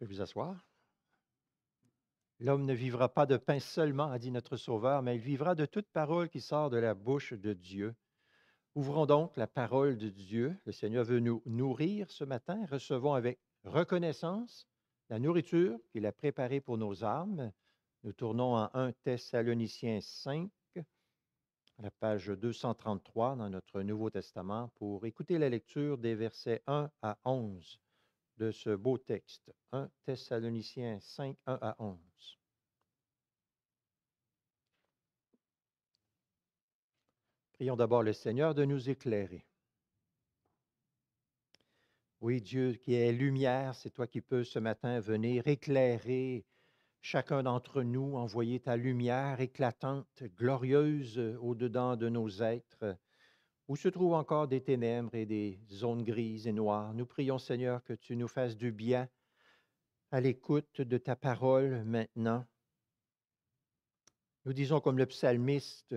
Je vous asseoir. L'homme ne vivra pas de pain seulement, a dit notre Sauveur, mais il vivra de toute parole qui sort de la bouche de Dieu. Ouvrons donc la parole de Dieu. Le Seigneur veut nous nourrir ce matin. Recevons avec reconnaissance la nourriture qu'il a préparée pour nos âmes. Nous tournons en 1 Thessaloniciens 5, à la page 233 dans notre Nouveau Testament, pour écouter la lecture des versets 1 à 11 de ce beau texte. 1 Thessaloniciens 5, 1 à 11. Prions d'abord le Seigneur de nous éclairer. Oui, Dieu qui est lumière, c'est toi qui peux ce matin venir éclairer chacun d'entre nous, envoyer ta lumière éclatante, glorieuse au-dedans de nos êtres où se trouvent encore des ténèbres et des zones grises et noires, nous prions, Seigneur, que tu nous fasses du bien à l'écoute de ta parole maintenant. Nous disons comme le psalmiste,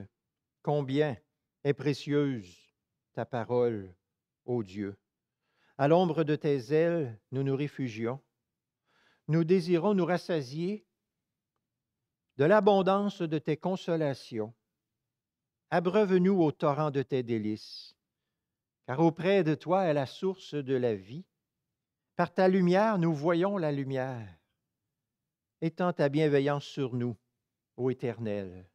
combien est précieuse ta parole, ô Dieu. À l'ombre de tes ailes, nous nous réfugions. Nous désirons nous rassasier de l'abondance de tes consolations abreuve-nous au torrent de tes délices, car auprès de toi est la source de la vie. Par ta lumière, nous voyons la lumière. Étends ta bienveillance sur nous, ô Éternel.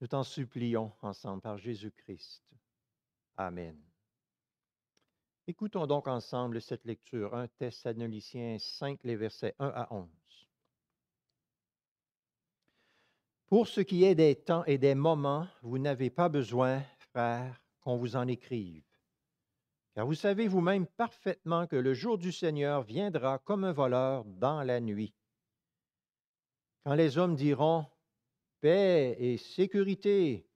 Nous t'en supplions ensemble par Jésus-Christ. Amen. Écoutons donc ensemble cette lecture, 1 Thessaloniciens 5, les versets 1 à 11. Pour ce qui est des temps et des moments, vous n'avez pas besoin, frère, qu'on vous en écrive. Car vous savez vous-même parfaitement que le jour du Seigneur viendra comme un voleur dans la nuit. Quand les hommes diront paix et sécurité,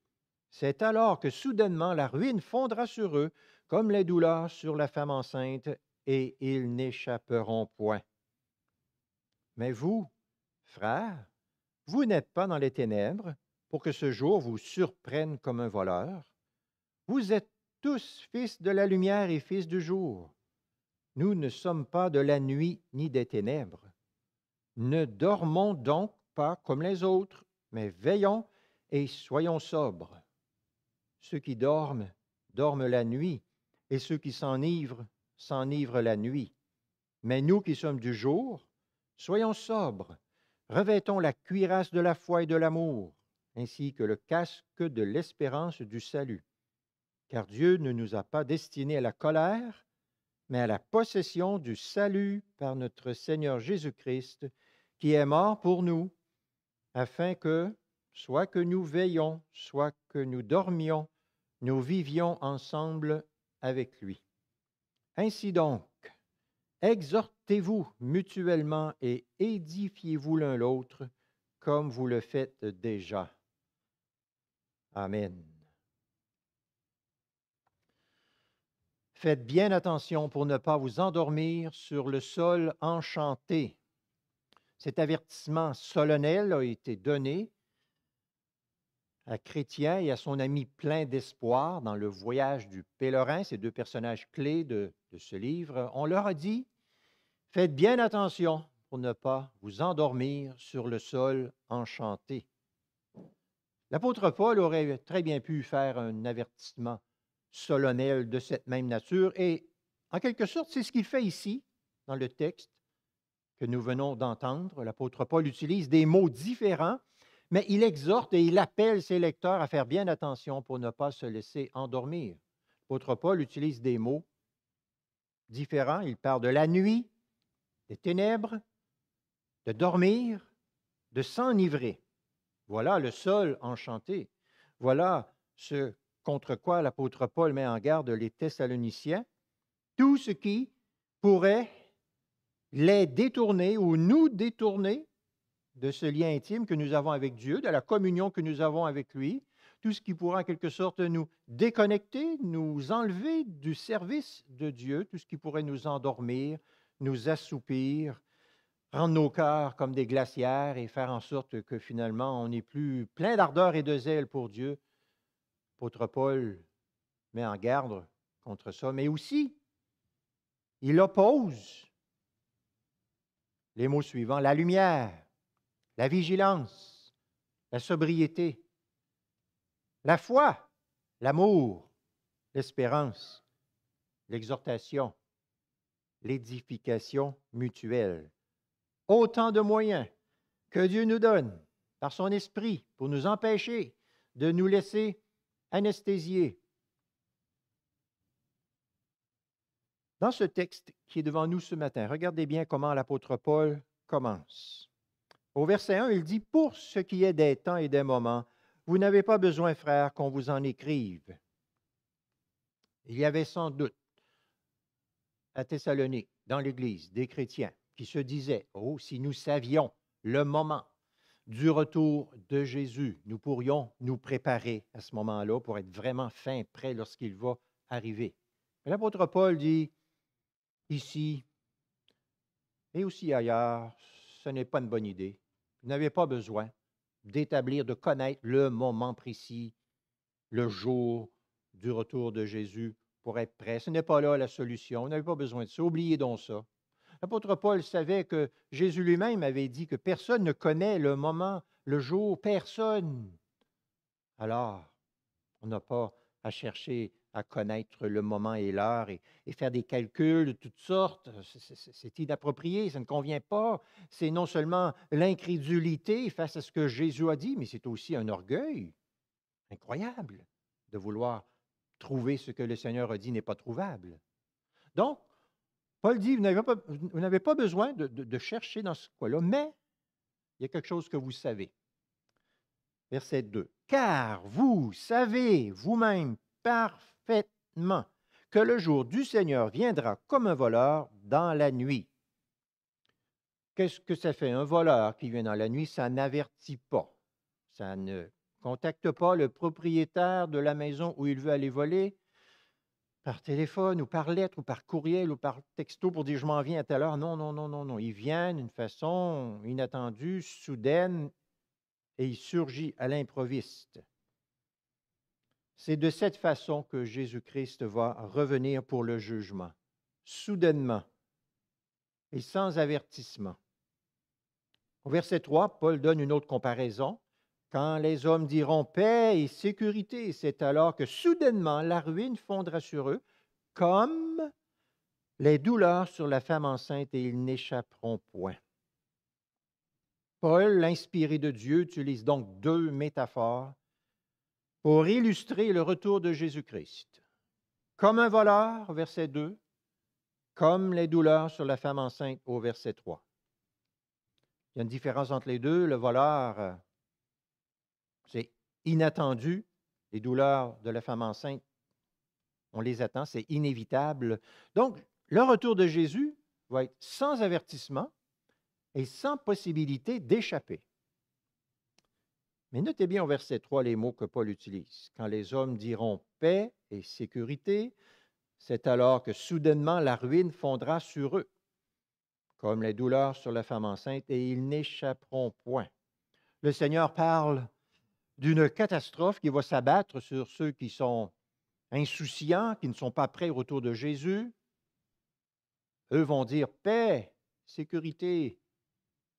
c'est alors que soudainement la ruine fondra sur eux, comme les douleurs sur la femme enceinte, et ils n'échapperont point. Mais vous, frère vous n'êtes pas dans les ténèbres pour que ce jour vous surprenne comme un voleur. Vous êtes tous fils de la lumière et fils du jour. Nous ne sommes pas de la nuit ni des ténèbres. Ne dormons donc pas comme les autres, mais veillons et soyons sobres. Ceux qui dorment, dorment la nuit, et ceux qui s'enivrent, s'enivrent la nuit. Mais nous qui sommes du jour, soyons sobres, Revêtons la cuirasse de la foi et de l'amour, ainsi que le casque de l'espérance du salut. Car Dieu ne nous a pas destinés à la colère, mais à la possession du salut par notre Seigneur Jésus-Christ, qui est mort pour nous, afin que, soit que nous veillons, soit que nous dormions, nous vivions ensemble avec lui. Ainsi donc, Exhortez-vous mutuellement et édifiez-vous l'un l'autre comme vous le faites déjà. Amen. Faites bien attention pour ne pas vous endormir sur le sol enchanté. Cet avertissement solennel a été donné à Chrétien et à son ami plein d'espoir dans le voyage du pèlerin, ces deux personnages clés de, de ce livre, on leur a dit, faites bien attention pour ne pas vous endormir sur le sol enchanté. L'apôtre Paul aurait très bien pu faire un avertissement solennel de cette même nature et, en quelque sorte, c'est ce qu'il fait ici, dans le texte que nous venons d'entendre. L'apôtre Paul utilise des mots différents mais il exhorte et il appelle ses lecteurs à faire bien attention pour ne pas se laisser endormir. L'apôtre Paul utilise des mots différents. Il parle de la nuit, des ténèbres, de dormir, de s'enivrer. Voilà le sol enchanté. Voilà ce contre quoi l'apôtre Paul met en garde les Thessaloniciens. Tout ce qui pourrait les détourner ou nous détourner de ce lien intime que nous avons avec Dieu, de la communion que nous avons avec lui, tout ce qui pourra en quelque sorte nous déconnecter, nous enlever du service de Dieu, tout ce qui pourrait nous endormir, nous assoupir, rendre nos cœurs comme des glacières et faire en sorte que finalement on n'est plus plein d'ardeur et de zèle pour Dieu. L'apôtre Paul met en garde contre ça, mais aussi il oppose les mots suivants, la lumière la vigilance, la sobriété, la foi, l'amour, l'espérance, l'exhortation, l'édification mutuelle. Autant de moyens que Dieu nous donne par son esprit pour nous empêcher de nous laisser anesthésier. Dans ce texte qui est devant nous ce matin, regardez bien comment l'apôtre Paul commence. Au verset 1, il dit, Pour ce qui est des temps et des moments, vous n'avez pas besoin, frère, qu'on vous en écrive. Il y avait sans doute à Thessalonique, dans l'Église, des chrétiens qui se disaient, Oh, si nous savions le moment du retour de Jésus, nous pourrions nous préparer à ce moment-là pour être vraiment fin prêt lorsqu'il va arriver. L'apôtre Paul dit, ici et aussi ailleurs, ce n'est pas une bonne idée vous n'avez pas besoin d'établir, de connaître le moment précis, le jour du retour de Jésus pour être prêt. Ce n'est pas là la solution. Vous n'avez pas besoin de ça. Oubliez donc ça. L'apôtre Paul savait que Jésus lui-même avait dit que personne ne connaît le moment, le jour, personne. Alors, on n'a pas à chercher à connaître le moment et l'heure et, faire des calculs de toutes sortes. C'est inapproprié, ça ne convient pas. C'est non seulement l'incrédulité face à ce que Jésus a dit, mais c'est aussi un orgueil incroyable de vouloir trouver ce que le Seigneur a dit n'est pas trouvable. Donc, Paul dit, vous n'avez pas, besoin de, de chercher dans ce coin-là, mais il y a quelque chose que vous savez. Verset 2. Car vous savez vous-même parfaitement parfaitement que le jour du Seigneur viendra comme un voleur dans la nuit. Qu'est-ce que ça fait? Un voleur qui vient dans la nuit, ça n'avertit pas. Ça ne contacte pas le propriétaire de la maison où il veut aller voler par téléphone ou par lettre ou par courriel ou par texto pour dire je m'en viens à telle heure. Non, non, non, non, non. Il vient d'une façon inattendue, soudaine, et il surgit à l'improviste. C'est de cette façon que Jésus-Christ va revenir pour le jugement, soudainement et sans avertissement. Au verset 3, Paul donne une autre comparaison. Quand les hommes diront paix et sécurité, c'est alors que soudainement la ruine fondra sur eux, comme les douleurs sur la femme enceinte, et ils n'échapperont point. Paul, l'inspiré de Dieu, utilise donc deux métaphores pour illustrer le retour de Jésus-Christ. Comme un voleur, verset 2, comme les douleurs sur la femme enceinte au verset 3. Il y a une différence entre les deux. Le voleur, euh, c'est inattendu. Les douleurs de la femme enceinte, on les attend, c'est inévitable. Donc, le retour de Jésus va être sans avertissement et sans possibilité d'échapper. Mais notez bien au verset 3 les mots que Paul utilise. Quand les hommes diront paix et sécurité, c'est alors que soudainement la ruine fondra sur eux, comme les douleurs sur la femme enceinte, et ils n'échapperont point. Le Seigneur parle d'une catastrophe qui va s'abattre sur ceux qui sont insouciants, qui ne sont pas prêts au retour de Jésus. Eux vont dire paix, sécurité,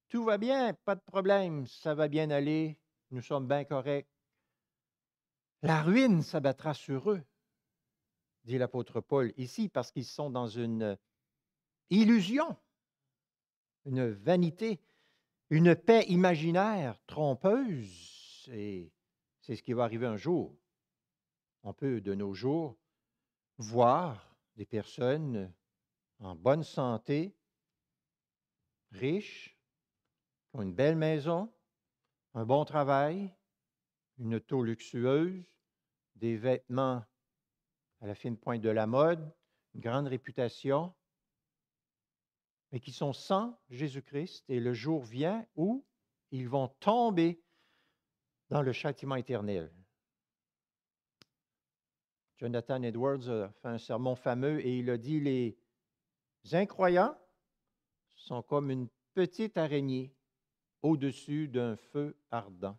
tout va bien, pas de problème, ça va bien aller nous sommes bien corrects. La ruine s'abattra sur eux, dit l'apôtre Paul ici, parce qu'ils sont dans une illusion, une vanité, une paix imaginaire, trompeuse, et c'est ce qui va arriver un jour. On peut de nos jours voir des personnes en bonne santé, riches, qui ont une belle maison, un bon travail, une auto luxueuse, des vêtements à la fine pointe de la mode, une grande réputation, mais qui sont sans Jésus-Christ. Et le jour vient où ils vont tomber dans le châtiment éternel. Jonathan Edwards a fait un sermon fameux et il a dit, les incroyants sont comme une petite araignée au-dessus d'un feu ardent.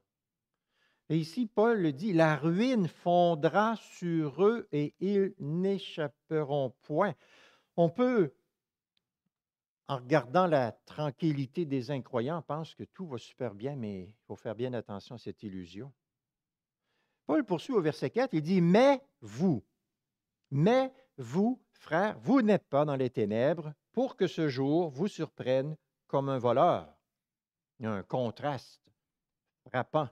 Et ici, Paul le dit, la ruine fondra sur eux et ils n'échapperont point. On peut, en regardant la tranquillité des incroyants, pense que tout va super bien, mais il faut faire bien attention à cette illusion. Paul poursuit au verset 4, il dit, mais vous, mais vous, frères, vous n'êtes pas dans les ténèbres pour que ce jour vous surprenne comme un voleur. Il y a un contraste frappant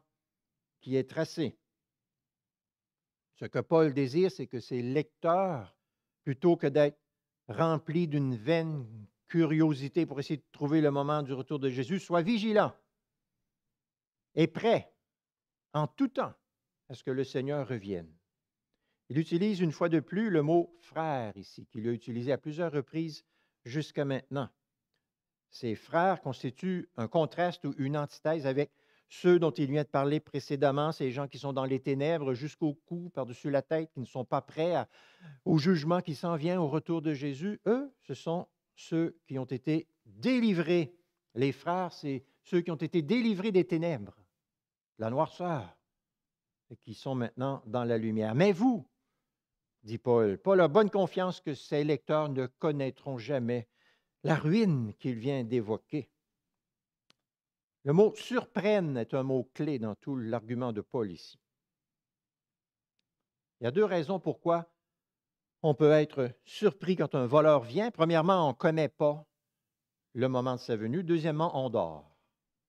qui est tracé. Ce que Paul désire, c'est que ses lecteurs, plutôt que d'être remplis d'une vaine curiosité pour essayer de trouver le moment du retour de Jésus, soient vigilants et prêts en tout temps à ce que le Seigneur revienne. Il utilise une fois de plus le mot frère ici, qu'il a utilisé à plusieurs reprises jusqu'à maintenant. Ces frères constituent un contraste ou une antithèse avec ceux dont il vient de parler précédemment, ces gens qui sont dans les ténèbres jusqu'au cou, par-dessus la tête, qui ne sont pas prêts au jugement qui s'en vient au retour de Jésus, eux, ce sont ceux qui ont été délivrés. Les frères, c'est ceux qui ont été délivrés des ténèbres, la noirceur, et qui sont maintenant dans la lumière. Mais vous, dit Paul, Paul a bonne confiance que ses lecteurs ne connaîtront jamais la ruine qu'il vient d'évoquer. Le mot surprenne est un mot clé dans tout l'argument de Paul ici. Il y a deux raisons pourquoi on peut être surpris quand un voleur vient. Premièrement, on ne connaît pas le moment de sa venue. Deuxièmement, on dort.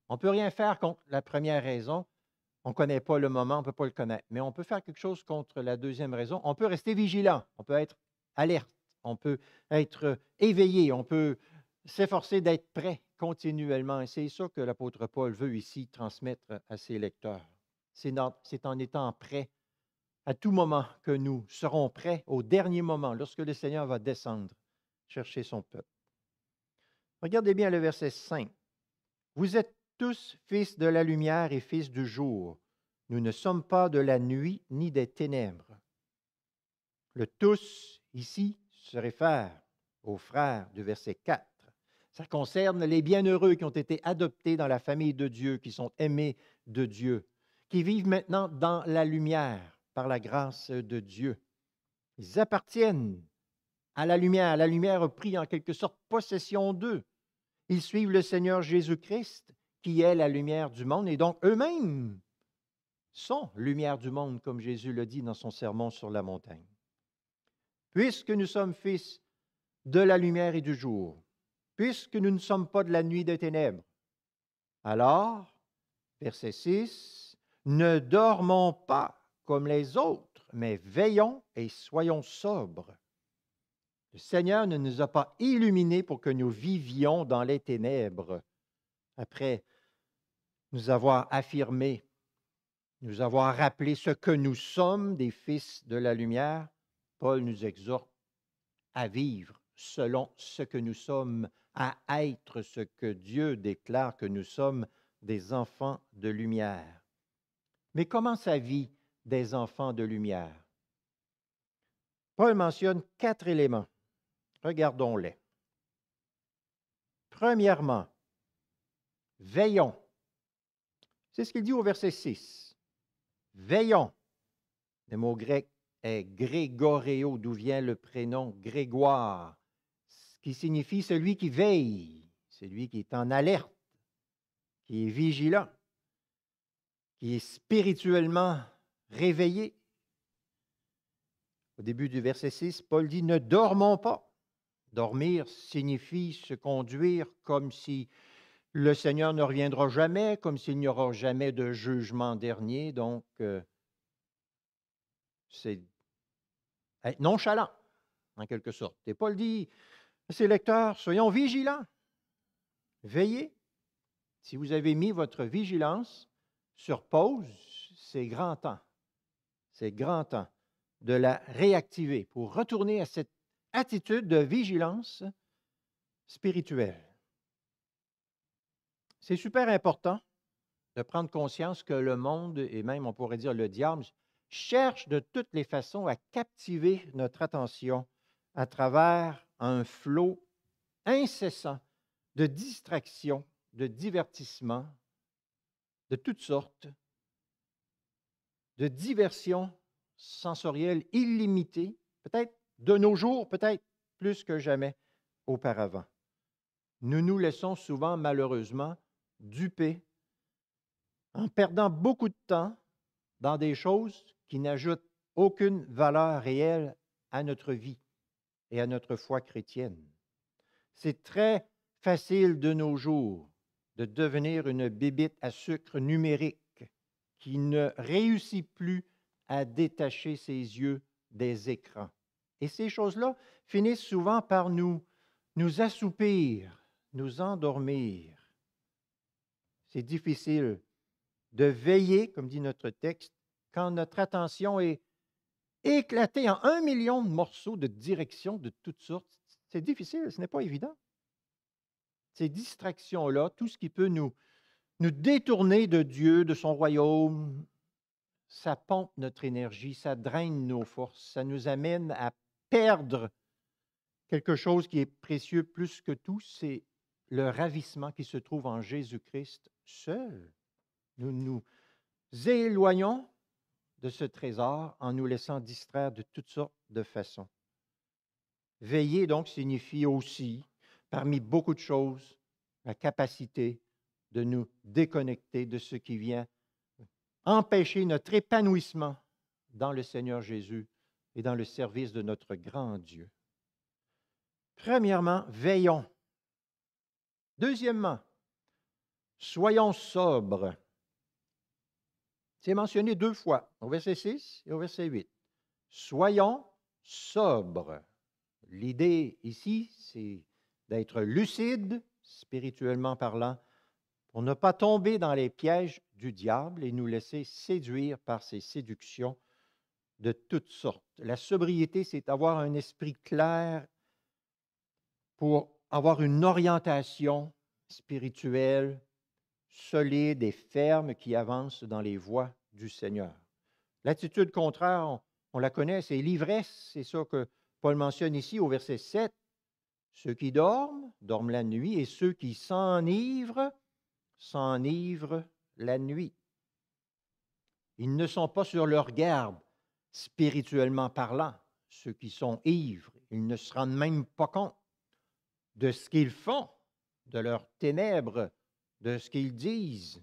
On ne peut rien faire contre la première raison. On ne connaît pas le moment, on ne peut pas le connaître. Mais on peut faire quelque chose contre la deuxième raison. On peut rester vigilant, on peut être alerte on peut être éveillé, on peut s'efforcer d'être prêt continuellement. Et c'est ça que l'apôtre Paul veut ici transmettre à ses lecteurs. C'est en étant prêt à tout moment que nous serons prêts au dernier moment, lorsque le Seigneur va descendre chercher son peuple. Regardez bien le verset 5. Vous êtes tous fils de la lumière et fils du jour. Nous ne sommes pas de la nuit ni des ténèbres. Le tous ici se réfère aux frères du verset 4. Ça concerne les bienheureux qui ont été adoptés dans la famille de Dieu, qui sont aimés de Dieu, qui vivent maintenant dans la lumière par la grâce de Dieu. Ils appartiennent à la lumière. La lumière a pris en quelque sorte possession d'eux. Ils suivent le Seigneur Jésus-Christ, qui est la lumière du monde, et donc eux-mêmes sont lumière du monde, comme Jésus le dit dans son sermon sur la montagne puisque nous sommes fils de la lumière et du jour, puisque nous ne sommes pas de la nuit des ténèbres. Alors, verset 6, ne dormons pas comme les autres, mais veillons et soyons sobres. Le Seigneur ne nous a pas illuminés pour que nous vivions dans les ténèbres. Après nous avoir affirmé, nous avoir rappelé ce que nous sommes des fils de la lumière, Paul nous exhorte à vivre selon ce que nous sommes, à être ce que Dieu déclare que nous sommes des enfants de lumière. Mais comment sa vie des enfants de lumière? Paul mentionne quatre éléments. Regardons-les. Premièrement, veillons. C'est ce qu'il dit au verset 6. Veillons. Le mot grec est Grégoréo, d'où vient le prénom Grégoire, ce qui signifie celui qui veille, celui qui est en alerte, qui est vigilant, qui est spirituellement réveillé. Au début du verset 6, Paul dit, ne dormons pas. Dormir signifie se conduire comme si le Seigneur ne reviendra jamais, comme s'il n'y aura jamais de jugement dernier. Donc, euh, c'est eh, nonchalant, en quelque sorte. Et Paul dit à ses lecteurs, soyons vigilants, veillez. Si vous avez mis votre vigilance sur pause, c'est grand temps, c'est grand temps de la réactiver pour retourner à cette attitude de vigilance spirituelle. C'est super important de prendre conscience que le monde, et même on pourrait dire le diable, cherche de toutes les façons à captiver notre attention à travers un flot incessant de distractions, de divertissements, de toutes sortes, de diversions sensorielles illimitées, peut-être de nos jours, peut-être plus que jamais auparavant. Nous nous laissons souvent malheureusement duper en perdant beaucoup de temps dans des choses qui n'ajoute aucune valeur réelle à notre vie et à notre foi chrétienne. C'est très facile de nos jours de devenir une bibite à sucre numérique qui ne réussit plus à détacher ses yeux des écrans. Et ces choses-là finissent souvent par nous, nous assoupir, nous endormir. C'est difficile de veiller, comme dit notre texte, quand notre attention est éclatée en un million de morceaux de directions de toutes sortes, c'est difficile, ce n'est pas évident. Ces distractions-là, tout ce qui peut nous, nous détourner de Dieu, de son royaume, ça pompe notre énergie, ça draine nos forces, ça nous amène à perdre quelque chose qui est précieux plus que tout, c'est le ravissement qui se trouve en Jésus-Christ seul. Nous nous éloignons de ce trésor en nous laissant distraire de toutes sortes de façons. Veiller donc signifie aussi, parmi beaucoup de choses, la capacité de nous déconnecter de ce qui vient empêcher notre épanouissement dans le Seigneur Jésus et dans le service de notre grand Dieu. Premièrement, veillons. Deuxièmement, soyons sobres. C'est mentionné deux fois, au verset 6 et au verset 8. Soyons sobres. L'idée ici, c'est d'être lucide, spirituellement parlant, pour ne pas tomber dans les pièges du diable et nous laisser séduire par ses séductions de toutes sortes. La sobriété, c'est avoir un esprit clair pour avoir une orientation spirituelle, solide et fermes qui avancent dans les voies du Seigneur. L'attitude contraire, on, la connaît, c'est l'ivresse, c'est ça que Paul mentionne ici au verset 7. Ceux qui dorment, dorment la nuit, et ceux qui s'enivrent, s'enivrent la nuit. Ils ne sont pas sur leur garde, spirituellement parlant, ceux qui sont ivres. Ils ne se rendent même pas compte de ce qu'ils font, de leurs ténèbres de ce qu'ils disent.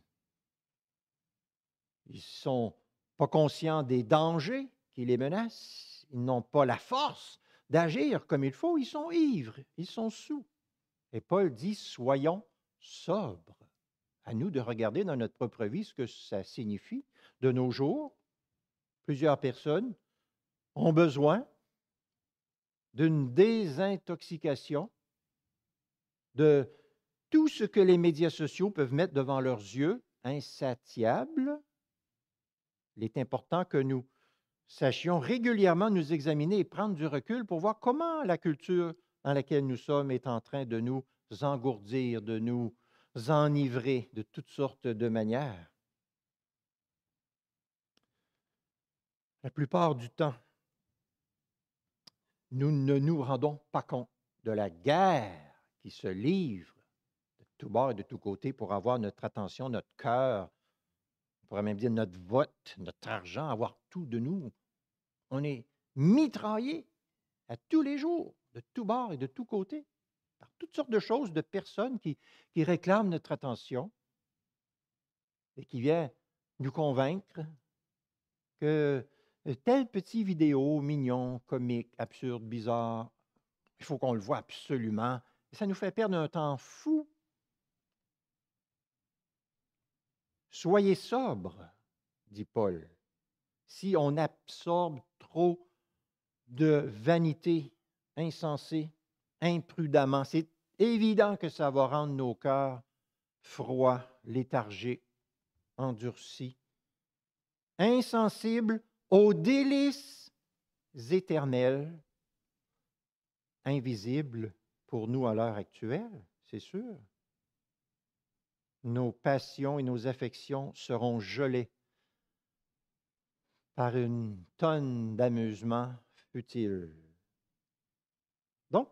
Ils ne sont pas conscients des dangers qui les menacent. Ils n'ont pas la force d'agir comme il faut. Ils sont ivres, ils sont sous. Et Paul dit, soyons sobres. À nous de regarder dans notre propre vie ce que ça signifie. De nos jours, plusieurs personnes ont besoin d'une désintoxication, de tout ce que les médias sociaux peuvent mettre devant leurs yeux, insatiable, il est important que nous sachions régulièrement nous examiner et prendre du recul pour voir comment la culture dans laquelle nous sommes est en train de nous engourdir, de nous enivrer de toutes sortes de manières. La plupart du temps, nous ne nous rendons pas compte de la guerre qui se livre tous bords et de tous côtés pour avoir notre attention, notre cœur, on pourrait même dire notre vote, notre argent, avoir tout de nous. On est mitraillé à tous les jours, de tous bords et de tous côtés, par toutes sortes de choses, de personnes qui, qui réclament notre attention et qui viennent nous convaincre que euh, tel petit vidéo mignon, comique, absurde, bizarre, il faut qu'on le voit absolument. Ça nous fait perdre un temps fou Soyez sobre, dit Paul, si on absorbe trop de vanité insensée, imprudemment. C'est évident que ça va rendre nos cœurs froids, léthargés, endurcis, insensibles aux délices éternels, invisibles pour nous à l'heure actuelle, c'est sûr, nos passions et nos affections seront gelées par une tonne d'amusement futile. Donc,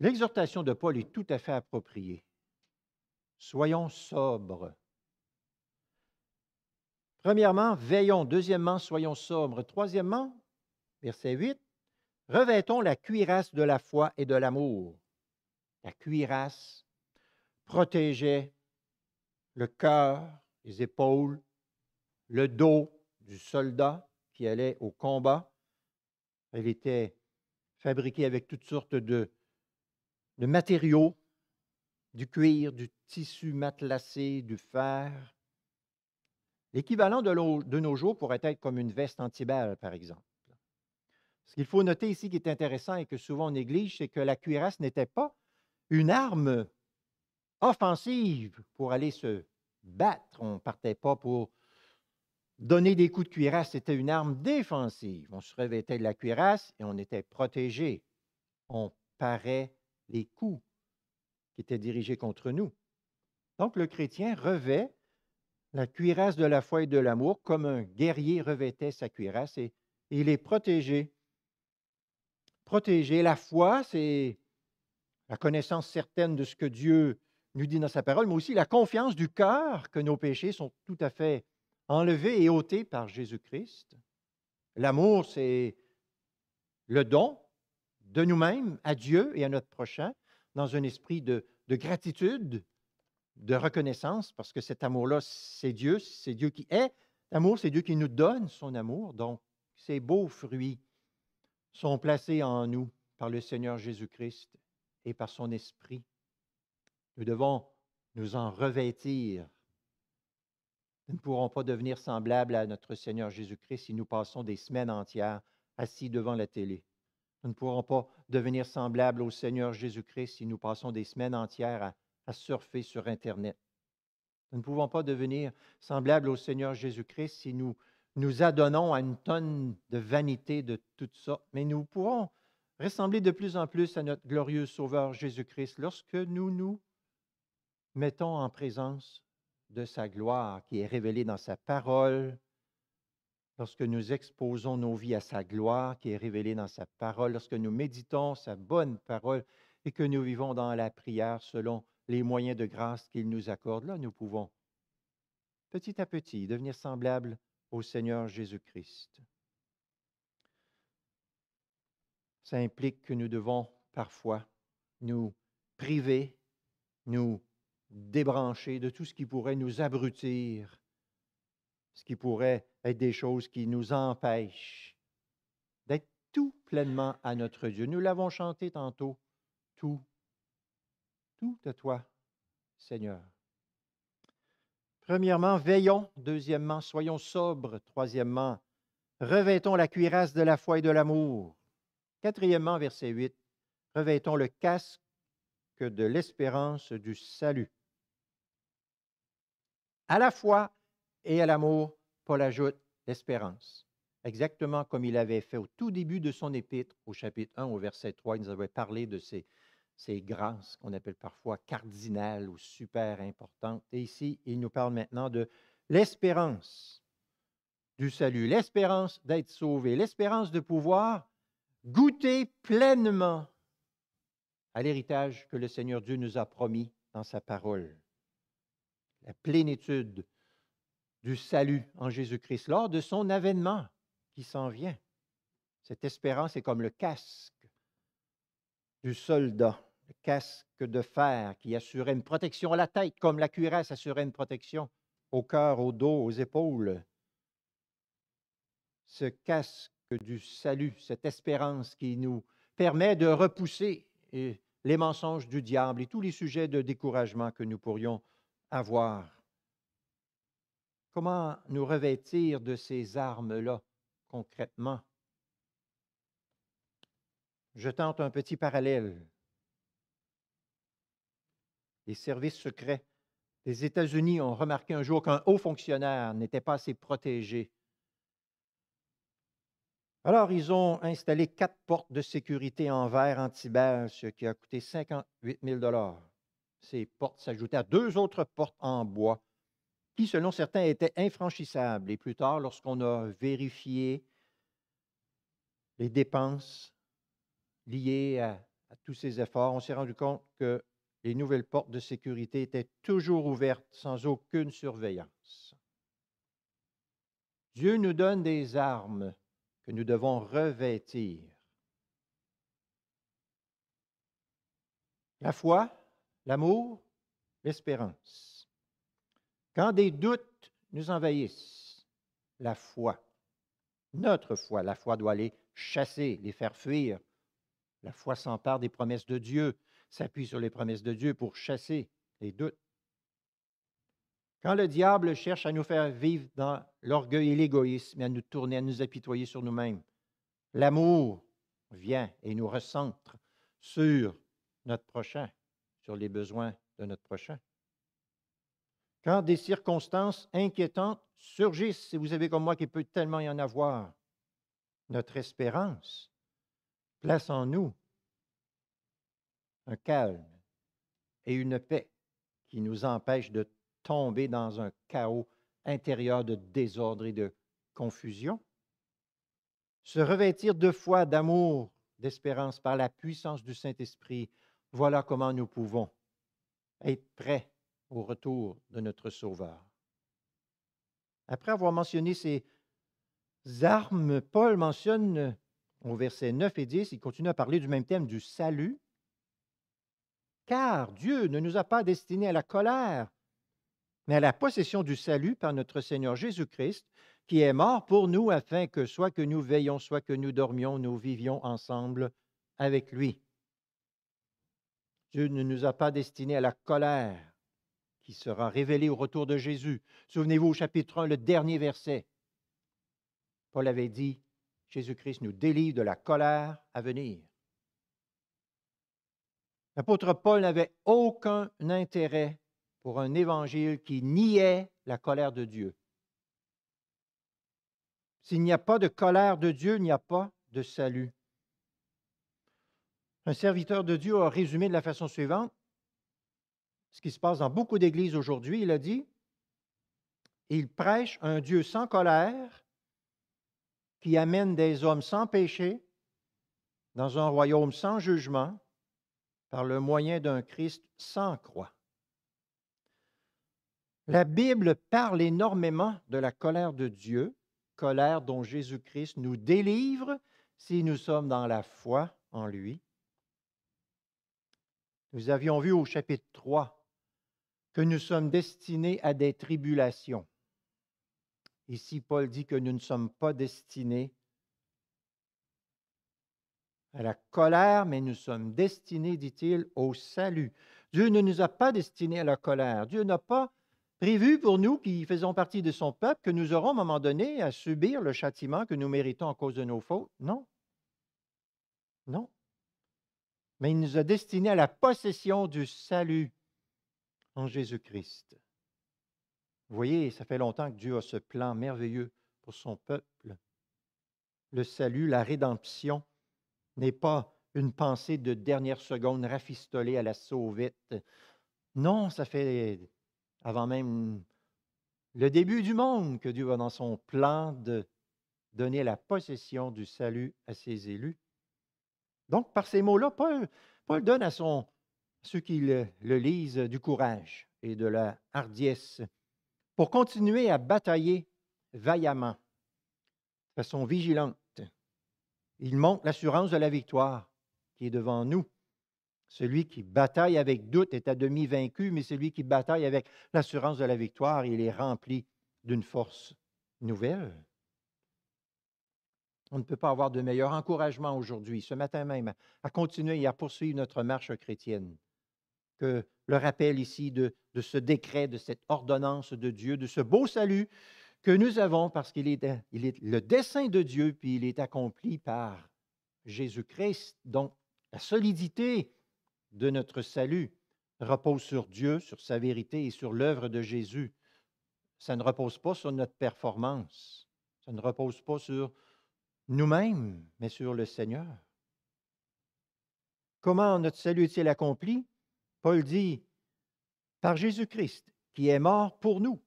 l'exhortation de Paul est tout à fait appropriée. Soyons sobres. Premièrement, veillons. Deuxièmement, soyons sobres. Troisièmement, verset 8, revêtons la cuirasse de la foi et de l'amour. La cuirasse protégeait le cœur, les épaules, le dos du soldat qui allait au combat. Elle était fabriquée avec toutes sortes de, matériaux, du cuir, du tissu matelassé, du fer. L'équivalent de, nos jours pourrait être comme une veste antiballe, par exemple. Ce qu'il faut noter ici qui est intéressant et que souvent on néglige, c'est que la cuirasse n'était pas une arme offensive pour aller se battre. On ne partait pas pour donner des coups de cuirasse, c'était une arme défensive. On se revêtait de la cuirasse et on était protégé. On parait les coups qui étaient dirigés contre nous. Donc le chrétien revêt la cuirasse de la foi et de l'amour comme un guerrier revêtait sa cuirasse et, et il est protégé. Protéger la foi, c'est la connaissance certaine de ce que Dieu nous dit dans sa parole, mais aussi la confiance du cœur que nos péchés sont tout à fait enlevés et ôtés par Jésus-Christ. L'amour, c'est le don de nous-mêmes à Dieu et à notre prochain dans un esprit de, gratitude, de reconnaissance, parce que cet amour-là, c'est Dieu, c'est Dieu qui est. L'amour, c'est Dieu qui nous donne son amour. Donc, ces beaux fruits sont placés en nous par le Seigneur Jésus-Christ et par son esprit. Nous devons nous en revêtir. Nous ne pourrons pas devenir semblables à notre Seigneur Jésus-Christ si nous passons des semaines entières assis devant la télé. Nous ne pourrons pas devenir semblables au Seigneur Jésus-Christ si nous passons des semaines entières à, surfer sur Internet. Nous ne pouvons pas devenir semblables au Seigneur Jésus-Christ si nous nous adonnons à une tonne de vanité de toutes sortes, mais nous pourrons ressembler de plus en plus à notre glorieux Sauveur Jésus-Christ lorsque nous nous mettons en présence de sa gloire qui est révélée dans sa parole, lorsque nous exposons nos vies à sa gloire qui est révélée dans sa parole, lorsque nous méditons sa bonne parole et que nous vivons dans la prière selon les moyens de grâce qu'il nous accorde, là nous pouvons petit à petit devenir semblables au Seigneur Jésus-Christ. Ça implique que nous devons parfois nous priver, nous débrancher de tout ce qui pourrait nous abrutir, ce qui pourrait être des choses qui nous empêchent d'être tout pleinement à notre Dieu. Nous l'avons chanté tantôt, tout, tout à toi, Seigneur. Premièrement, veillons. Deuxièmement, soyons sobres. Troisièmement, revêtons la cuirasse de la foi et de l'amour. Quatrièmement, verset 8, revêtons le casque de l'espérance du salut à la foi et à l'amour, Paul ajoute l'espérance, exactement comme il avait fait au tout début de son épître, au chapitre 1, au verset 3, il nous avait parlé de ces, ces grâces qu'on appelle parfois cardinales ou super importantes. Et ici, il nous parle maintenant de l'espérance du salut, l'espérance d'être sauvé, l'espérance de pouvoir goûter pleinement à l'héritage que le Seigneur Dieu nous a promis dans sa parole la plénitude du salut en Jésus-Christ lors de son avènement qui s'en vient. Cette espérance est comme le casque du soldat, le casque de fer qui assurait une protection à la tête, comme la cuirasse assurait une protection au cœur, au dos, aux épaules. Ce casque du salut, cette espérance qui nous permet de repousser les mensonges du diable et tous les sujets de découragement que nous pourrions avoir. Comment nous revêtir de ces armes-là concrètement? Je tente un petit parallèle. Les services secrets des États-Unis ont remarqué un jour qu'un haut fonctionnaire n'était pas assez protégé. Alors, ils ont installé quatre portes de sécurité en verre anti ce qui a coûté 58 000 ces portes s'ajoutaient à deux autres portes en bois qui, selon certains, étaient infranchissables. Et plus tard, lorsqu'on a vérifié les dépenses liées à, tous ces efforts, on s'est rendu compte que les nouvelles portes de sécurité étaient toujours ouvertes sans aucune surveillance. Dieu nous donne des armes que nous devons revêtir. La foi, l'amour, l'espérance. Quand des doutes nous envahissent, la foi, notre foi, la foi doit les chasser, les faire fuir. La foi s'empare des promesses de Dieu, s'appuie sur les promesses de Dieu pour chasser les doutes. Quand le diable cherche à nous faire vivre dans l'orgueil et l'égoïsme, à nous tourner, à nous apitoyer sur nous-mêmes, l'amour vient et nous recentre sur notre prochain sur les besoins de notre prochain. Quand des circonstances inquiétantes surgissent, et vous savez comme moi qu'il peut tellement y en avoir, notre espérance place en nous un calme et une paix qui nous empêchent de tomber dans un chaos intérieur de désordre et de confusion. Se revêtir de foi, d'amour, d'espérance par la puissance du Saint-Esprit voilà comment nous pouvons être prêts au retour de notre Sauveur. Après avoir mentionné ces armes, Paul mentionne au verset 9 et 10, il continue à parler du même thème du salut, car Dieu ne nous a pas destinés à la colère, mais à la possession du salut par notre Seigneur Jésus-Christ, qui est mort pour nous afin que soit que nous veillions, soit que nous dormions, nous vivions ensemble avec lui. Dieu ne nous a pas destinés à la colère qui sera révélée au retour de Jésus. Souvenez-vous au chapitre 1, le dernier verset. Paul avait dit, Jésus-Christ nous délivre de la colère à venir. L'apôtre Paul n'avait aucun intérêt pour un évangile qui niait la colère de Dieu. S'il n'y a pas de colère de Dieu, il n'y a pas de salut. Un serviteur de Dieu a résumé de la façon suivante ce qui se passe dans beaucoup d'églises aujourd'hui. Il a dit, il prêche un Dieu sans colère qui amène des hommes sans péché dans un royaume sans jugement par le moyen d'un Christ sans croix. La Bible parle énormément de la colère de Dieu, colère dont Jésus-Christ nous délivre si nous sommes dans la foi en lui. Nous avions vu au chapitre 3 que nous sommes destinés à des tribulations. Ici, Paul dit que nous ne sommes pas destinés à la colère, mais nous sommes destinés, dit-il, au salut. Dieu ne nous a pas destinés à la colère. Dieu n'a pas prévu pour nous qui faisons partie de son peuple que nous aurons à un moment donné à subir le châtiment que nous méritons à cause de nos fautes. Non. Non mais il nous a destinés à la possession du salut en Jésus-Christ. Vous voyez, ça fait longtemps que Dieu a ce plan merveilleux pour son peuple. Le salut, la rédemption n'est pas une pensée de dernière seconde rafistolée à la sauvette. Non, ça fait avant même le début du monde que Dieu va dans son plan de donner la possession du salut à ses élus. Donc, par ces mots-là, Paul, donne à, son, ceux qui le, le, lisent du courage et de la hardiesse pour continuer à batailler vaillamment, de façon vigilante. Il montre l'assurance de la victoire qui est devant nous. Celui qui bataille avec doute est à demi vaincu, mais celui qui bataille avec l'assurance de la victoire, il est rempli d'une force nouvelle. On ne peut pas avoir de meilleur encouragement aujourd'hui, ce matin même, à continuer et à poursuivre notre marche chrétienne que le rappel ici de, ce décret, de cette ordonnance de Dieu, de ce beau salut que nous avons parce qu'il est, est le dessein de Dieu, puis il est accompli par Jésus-Christ. Donc, la solidité de notre salut repose sur Dieu, sur sa vérité et sur l'œuvre de Jésus. Ça ne repose pas sur notre performance. Ça ne repose pas sur nous-mêmes, mais sur le Seigneur. Comment notre salut est-il accompli? Paul dit, par Jésus-Christ, qui est mort pour nous.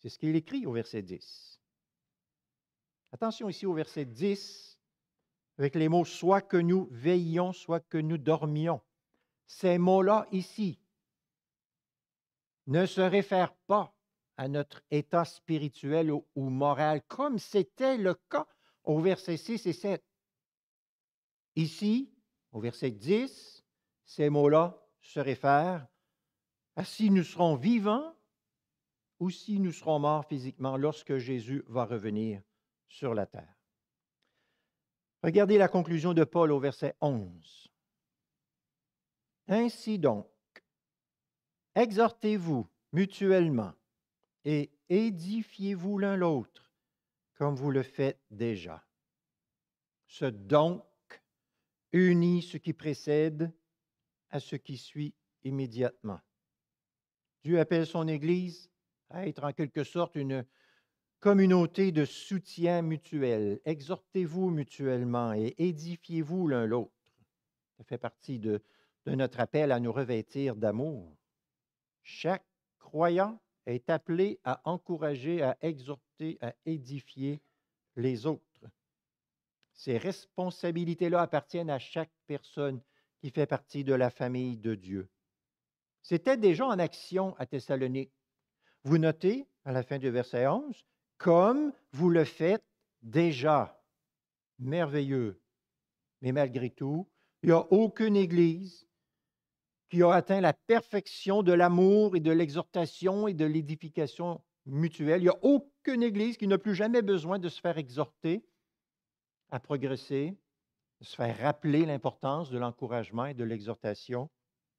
C'est ce qu'il écrit au verset 10. Attention ici au verset 10, avec les mots soit que nous veillions, soit que nous dormions. Ces mots-là ici ne se réfèrent pas à notre état spirituel ou moral, comme c'était le cas au verset 6 et 7. Ici, au verset 10, ces mots-là se réfèrent à si nous serons vivants ou si nous serons morts physiquement lorsque Jésus va revenir sur la terre. Regardez la conclusion de Paul au verset 11. Ainsi donc, exhortez-vous mutuellement et édifiez-vous l'un l'autre comme vous le faites déjà. Ce donc unit ce qui précède à ce qui suit immédiatement. Dieu appelle son Église à être en quelque sorte une communauté de soutien mutuel. Exhortez-vous mutuellement et édifiez-vous l'un l'autre. Ça fait partie de, notre appel à nous revêtir d'amour. Chaque croyant est appelé à encourager, à exhorter, à édifier les autres. Ces responsabilités-là appartiennent à chaque personne qui fait partie de la famille de Dieu. C'était déjà en action à Thessalonique. Vous notez, à la fin du verset 11, comme vous le faites déjà. Merveilleux. Mais malgré tout, il n'y a aucune église, qui a atteint la perfection de l'amour et de l'exhortation et de l'édification mutuelle. Il n'y a aucune Église qui n'a plus jamais besoin de se faire exhorter à progresser, de se faire rappeler l'importance de l'encouragement et de l'exhortation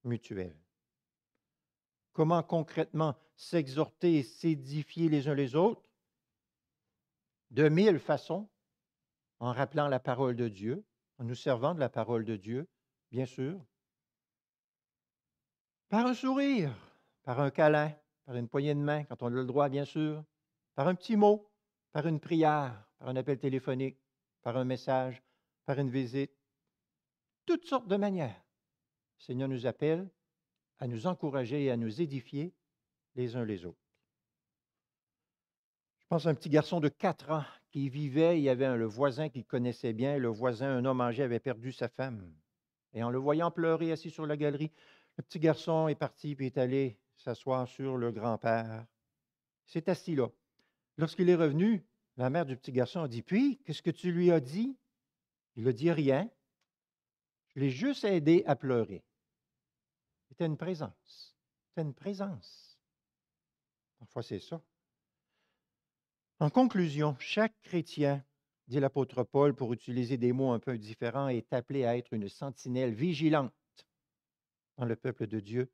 mutuelle. Comment concrètement s'exhorter et s'édifier les uns les autres? De mille façons, en rappelant la parole de Dieu, en nous servant de la parole de Dieu, bien sûr, par un sourire, par un câlin, par une poignée de main, quand on a le droit, bien sûr, par un petit mot, par une prière, par un appel téléphonique, par un message, par une visite, toutes sortes de manières. Le Seigneur nous appelle à nous encourager et à nous édifier les uns les autres. Je pense à un petit garçon de 4 ans qui vivait, il y avait un, le voisin qu'il connaissait bien, le voisin, un homme âgé, avait perdu sa femme. Et en le voyant pleurer assis sur la galerie, le petit garçon est parti puis est allé s'asseoir sur le grand-père. C'est assis là. Lorsqu'il est revenu, la mère du petit garçon a dit Puis, qu'est-ce que tu lui as dit Il a dit rien. Je l'ai juste aidé à pleurer. C'était une présence. C'était une présence. Parfois, c'est ça. En conclusion, chaque chrétien, dit l'apôtre Paul pour utiliser des mots un peu différents, est appelé à être une sentinelle vigilante dans le peuple de Dieu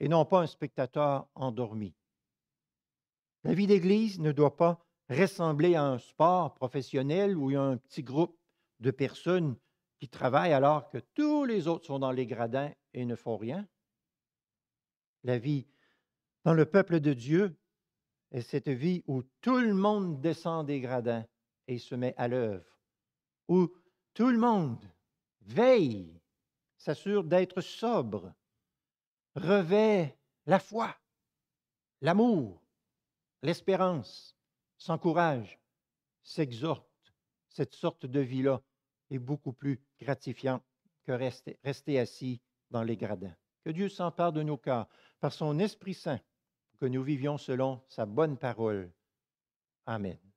et non pas un spectateur endormi. La vie d'Église ne doit pas ressembler à un sport professionnel où il y a un petit groupe de personnes qui travaillent alors que tous les autres sont dans les gradins et ne font rien. La vie dans le peuple de Dieu est cette vie où tout le monde descend des gradins et se met à l'œuvre, où tout le monde veille s'assure d'être sobre, revêt la foi, l'amour, l'espérance, s'encourage, s'exhorte. Cette sorte de vie-là est beaucoup plus gratifiante que rester, rester assis dans les gradins. Que Dieu s'empare de nos cœurs par son Esprit Saint, que nous vivions selon sa bonne parole. Amen.